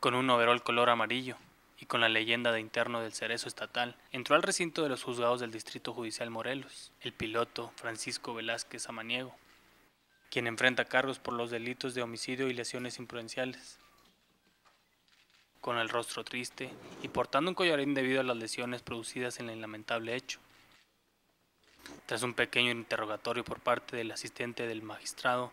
con un overol color amarillo y con la leyenda de interno del cerezo estatal, entró al recinto de los juzgados del Distrito Judicial Morelos, el piloto Francisco Velázquez Amaniego, quien enfrenta cargos por los delitos de homicidio y lesiones imprudenciales. Con el rostro triste y portando un collarín debido a las lesiones producidas en el lamentable hecho. Tras un pequeño interrogatorio por parte del asistente del magistrado,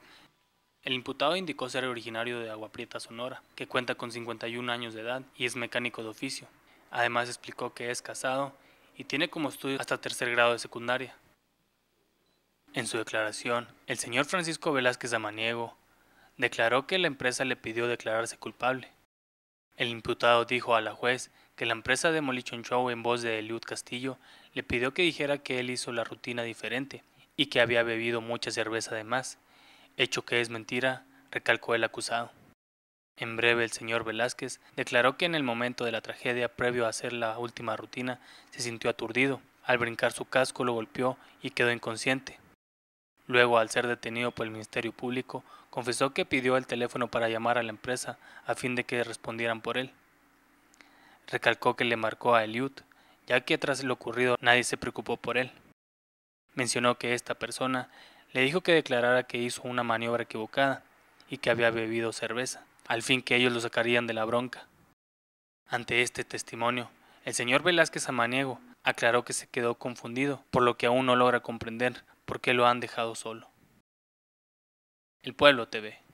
el imputado indicó ser originario de Agua Prieta, Sonora, que cuenta con 51 años de edad y es mecánico de oficio. Además explicó que es casado y tiene como estudio hasta tercer grado de secundaria. En su declaración, el señor Francisco Velázquez Amaniego declaró que la empresa le pidió declararse culpable. El imputado dijo a la juez que la empresa de Molichon en voz de Eliud Castillo le pidió que dijera que él hizo la rutina diferente y que había bebido mucha cerveza de hecho que es mentira, recalcó el acusado. En breve, el señor Velázquez declaró que en el momento de la tragedia, previo a hacer la última rutina, se sintió aturdido. Al brincar su casco lo golpeó y quedó inconsciente. Luego, al ser detenido por el Ministerio Público, confesó que pidió el teléfono para llamar a la empresa a fin de que respondieran por él. Recalcó que le marcó a Eliud, ya que tras lo ocurrido nadie se preocupó por él. Mencionó que esta persona le dijo que declarara que hizo una maniobra equivocada y que había bebido cerveza, al fin que ellos lo sacarían de la bronca. Ante este testimonio, el señor Velázquez Amaniego aclaró que se quedó confundido, por lo que aún no logra comprender por qué lo han dejado solo. El pueblo te ve.